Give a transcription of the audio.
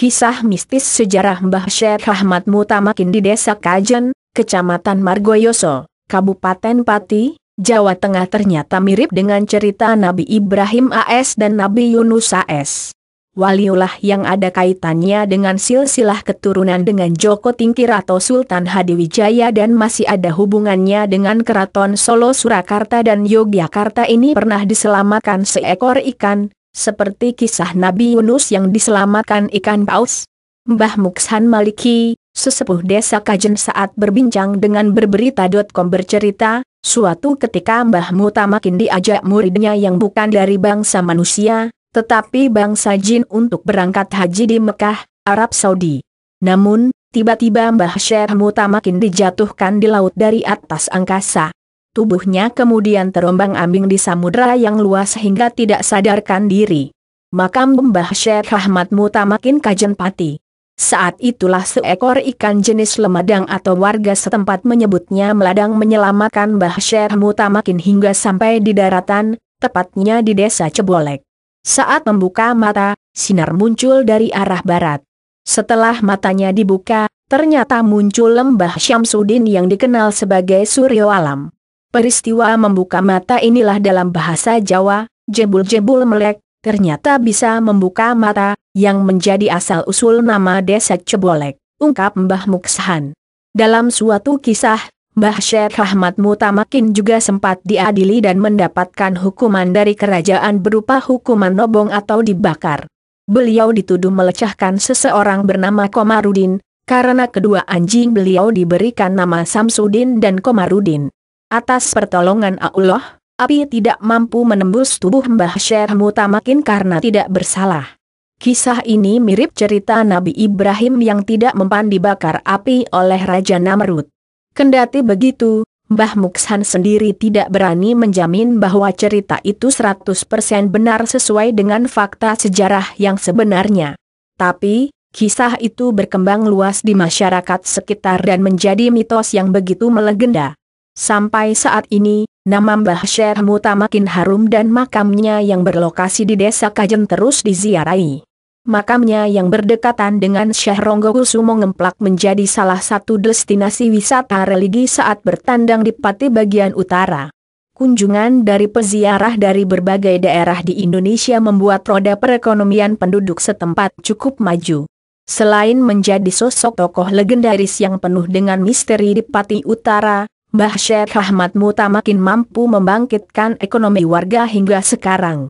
Kisah mistis sejarah Mbah Syekh Ahmad Mutamakin di Desa Kajen, Kecamatan Margoyoso, Kabupaten Pati, Jawa Tengah ternyata mirip dengan cerita Nabi Ibrahim AS dan Nabi Yunus AS. Waliullah yang ada kaitannya dengan silsilah keturunan dengan Joko Tingkir atau Sultan Hadiwijaya dan masih ada hubungannya dengan Keraton Solo Surakarta dan Yogyakarta ini pernah diselamatkan seekor ikan, seperti kisah Nabi Yunus yang diselamatkan ikan paus. Mbah Muksan Maliki, sesepuh desa Kajen saat berbincang dengan berberita.com bercerita, suatu ketika Mbah Mutamakin diajak muridnya yang bukan dari bangsa manusia, tetapi bangsa jin untuk berangkat haji di Mekah, Arab Saudi. Namun, tiba-tiba Mbah Syekh Mutamakin dijatuhkan di laut dari atas angkasa. Tubuhnya kemudian terombang-ambing di samudera yang luas hingga tidak sadarkan diri. Makam Mbah Syekh Ahmad Mutamakin pati. Saat itulah seekor ikan jenis lemadang atau warga setempat menyebutnya meladang menyelamatkan Mbah Syekh Mutamakin hingga sampai di daratan, tepatnya di desa Cebolek. Saat membuka mata, sinar muncul dari arah barat. Setelah matanya dibuka, ternyata muncul lembah Syamsuddin yang dikenal sebagai Suryo Alam. Peristiwa membuka mata inilah dalam bahasa Jawa, jebul-jebul melek, ternyata bisa membuka mata, yang menjadi asal-usul nama desa Cebolek, ungkap Mbah Muksahan. Dalam suatu kisah, Mbah Syekh Rahmat Mutamakin juga sempat diadili dan mendapatkan hukuman dari kerajaan berupa hukuman nobong atau dibakar. Beliau dituduh melecahkan seseorang bernama Komarudin, karena kedua anjing beliau diberikan nama Samsudin dan Komarudin. Atas pertolongan Allah, api tidak mampu menembus tubuh Mbah Syekh Mutamakin karena tidak bersalah. Kisah ini mirip cerita Nabi Ibrahim yang tidak mempan dibakar api oleh Raja Namrud. Kendati begitu, Mbah Muksan sendiri tidak berani menjamin bahwa cerita itu 100% benar sesuai dengan fakta sejarah yang sebenarnya. Tapi, kisah itu berkembang luas di masyarakat sekitar dan menjadi mitos yang begitu melegenda. Sampai saat ini, nama Mbah Sher Muta makin harum dan makamnya yang berlokasi di desa Kajen terus diziarahi. Makamnya yang berdekatan dengan Syekh Ronggo Kusumo ngemplak menjadi salah satu destinasi wisata religi saat bertandang di Pati bagian utara. Kunjungan dari peziarah dari berbagai daerah di Indonesia membuat roda perekonomian penduduk setempat cukup maju. Selain menjadi sosok tokoh legendaris yang penuh dengan misteri di Pati Utara, Mbah Syekh Ahmad Muta makin mampu membangkitkan ekonomi warga hingga sekarang.